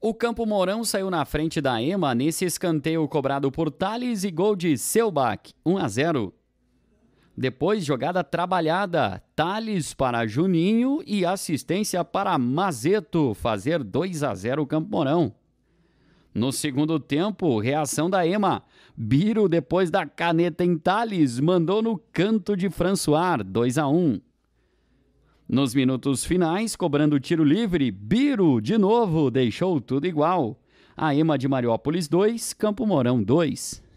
O Campo Mourão saiu na frente da EMA nesse escanteio cobrado por Thales e gol de Selbach, 1 a 0. Depois, jogada trabalhada, Thales para Juninho e assistência para Mazeto, fazer 2 a 0 o Campo Mourão. No segundo tempo, reação da EMA. Biro, depois da caneta em Thales, mandou no canto de François, 2 a 1. Nos minutos finais, cobrando tiro livre, Biro de novo deixou tudo igual. A EMA de Mariópolis 2, Campo Mourão 2.